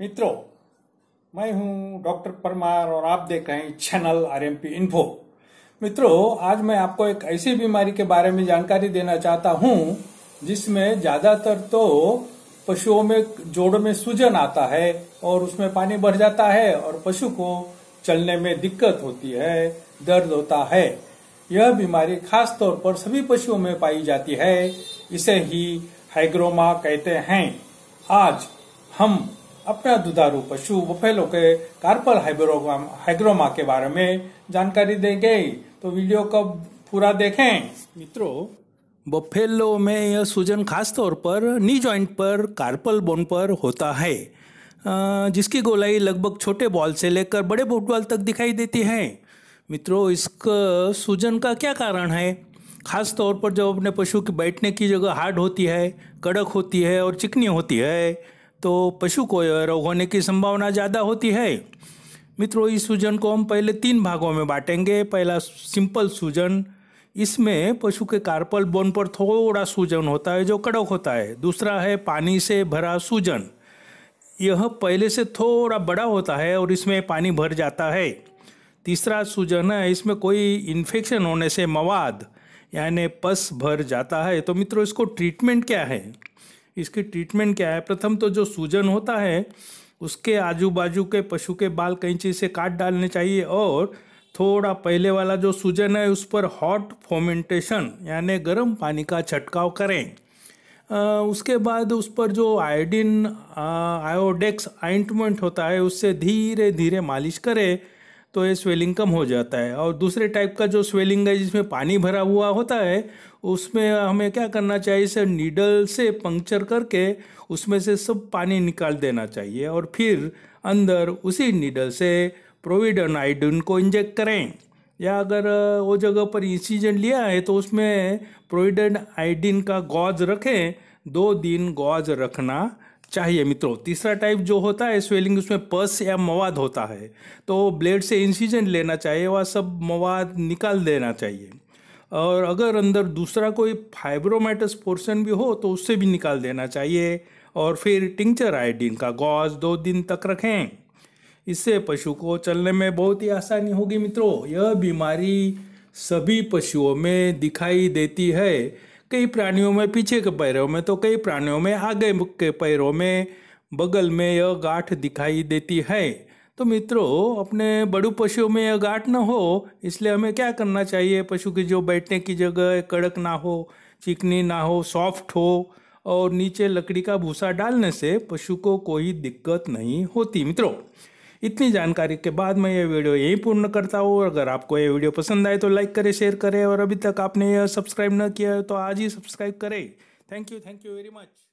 मित्रों मैं हूं डॉक्टर परमार और आप देख रहे हैं channel R M P info मित्रों आज मैं आपको एक ऐसी बीमारी के बारे में जानकारी देना चाहता हूं जिसमें ज्यादातर तो पशुओं में जोड़ों में सूजन आता है और उसमें पानी बढ़ जाता है और पशु को चलने में दिक्कत होती है दर्द होता है यह बीमारी खास तौर पर सभी पशुओं में पाई जाती है इसे ही हाइग्रोमा कहते हैं आज हम अपना दुधारू पशु बफेलो के कार्पल हाइब्रोग्राम हाइग्रोमा के बारे में जानकारी देंगे तो वीडियो को पूरा देखें मित्रों बफेलो में यह सूजन खास तौर पर नी जॉइंट पर कार्पल बोन पर होता है जिसकी गोलाई लगभग छोटे बॉल से लेकर बड़े फुटबॉल तक दिखाई देती है मित्रों इसका सूजन का क्या कारण है खास तौर पर जब अपने पशु की बैठने की जगह हार्ड होती है कड़क होती है और चिकनी होती है तो पशु को रोग होने की संभावना ज़्यादा होती है मित्रों इस सूजन को हम पहले तीन भागों में बांटेंगे पहला सिंपल सूजन इसमें पशु के कार्पल बोन पर थोड़ा सूजन होता है जो कड़क होता है दूसरा है पानी से भरा सूजन यह पहले से थोड़ा बड़ा होता है और इसमें पानी भर जाता है तीसरा सूजन है इसमें कोई इन्फेक्शन होने से मवाद यानी पस भर जाता है तो मित्रों इसको ट्रीटमेंट क्या है इसकी ट्रीटमेंट क्या है प्रथम तो जो सूजन होता है उसके आजू बाजू के पशु के बाल कैंची से काट डालने चाहिए और थोड़ा पहले वाला जो सूजन है उस पर हॉट फोमेंटेशन यानी गर्म पानी का छटकाव करें आ, उसके बाद उस पर जो आयोडीन आयोडेक्स आइंटमेंट होता है उससे धीरे धीरे मालिश करें तो ये स्वेलिंग कम हो जाता है और दूसरे टाइप का जो स्वेलिंग है जिसमें पानी भरा हुआ होता है उसमें हमें क्या करना चाहिए सर नीडल से पंक्चर करके उसमें से सब पानी निकाल देना चाहिए और फिर अंदर उसी नीडल से प्रोविडन आइडन को इंजेक्ट करें या अगर वो जगह पर इंसीजन लिया है तो उसमें प्रोविडन आइडिन का गॉज रखें दो दिन गॉज रखना चाहिए मित्रों तीसरा टाइप जो होता है स्वेलिंग उसमें पस या मवाद होता है तो ब्लेड से इंसिजन लेना चाहिए वह सब मवाद निकाल देना चाहिए और अगर अंदर दूसरा कोई फाइब्रोमेटस पोर्शन भी हो तो उससे भी निकाल देना चाहिए और फिर टिंचर आयोडीन का गॉज दो दिन तक रखें इससे पशु को चलने में बहुत ही आसानी होगी मित्रों यह बीमारी सभी पशुओं में दिखाई देती है कई प्राणियों में पीछे के पैरों में तो कई प्राणियों में आगे के पैरों में बगल में यह गांठ दिखाई देती है तो मित्रों अपने बड़ू पशुओं में यह गांठ ना हो इसलिए हमें क्या करना चाहिए पशु की जो बैठने की जगह कड़क ना हो चिकनी ना हो सॉफ्ट हो और नीचे लकड़ी का भूसा डालने से पशु को कोई दिक्कत नहीं होती मित्रों इतनी जानकारी के बाद मैं ये वीडियो यहीं पूर्ण करता हूँ अगर आपको ये वीडियो पसंद आए तो लाइक करें शेयर करें और अभी तक आपने सब्सक्राइब न किया है तो आज ही सब्सक्राइब करें thank you thank you very much